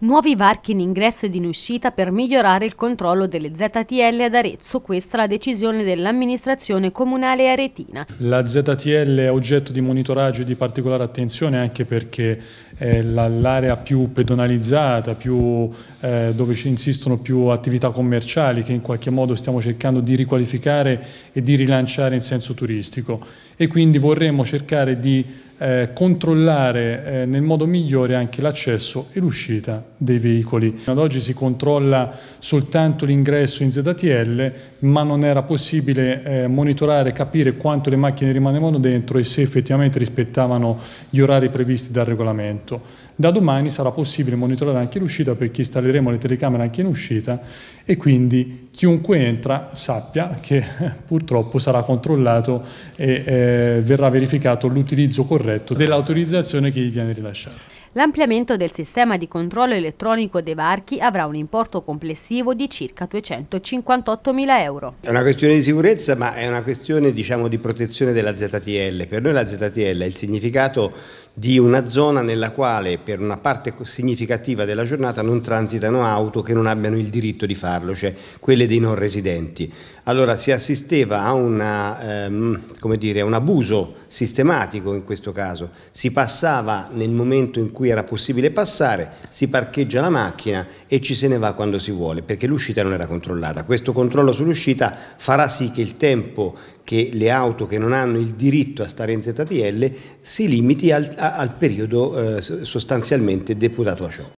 Nuovi varchi in ingresso ed in uscita per migliorare il controllo delle ZTL ad Arezzo, questa è la decisione dell'amministrazione comunale aretina. La ZTL è oggetto di monitoraggio e di particolare attenzione anche perché è l'area più pedonalizzata, più, eh, dove ci insistono più attività commerciali che in qualche modo stiamo cercando di riqualificare e di rilanciare in senso turistico e quindi vorremmo cercare di eh, controllare eh, nel modo migliore anche l'accesso e l'uscita dei veicoli. Ad oggi si controlla soltanto l'ingresso in ZTL, ma non era possibile eh, monitorare, capire quanto le macchine rimanevano dentro e se effettivamente rispettavano gli orari previsti dal regolamento. Da domani sarà possibile monitorare anche l'uscita perché installeremo le telecamere anche in uscita e quindi chiunque entra sappia che purtroppo sarà controllato e eh, verrà verificato l'utilizzo corretto corretto dell'autorizzazione che gli viene rilasciata. L'ampliamento del sistema di controllo elettronico dei varchi avrà un importo complessivo di circa 258 mila euro. È una questione di sicurezza ma è una questione diciamo, di protezione della ZTL. Per noi la ZTL è il significato di una zona nella quale per una parte significativa della giornata non transitano auto che non abbiano il diritto di farlo, cioè quelle dei non residenti. Allora si assisteva a una, ehm, dire, un abuso sistematico in questo caso, si passava nel momento in cui era possibile passare, si parcheggia la macchina e ci se ne va quando si vuole, perché l'uscita non era controllata. Questo controllo sull'uscita farà sì che il tempo che le auto che non hanno il diritto a stare in ZTL si limiti al, al periodo eh, sostanzialmente deputato a ciò.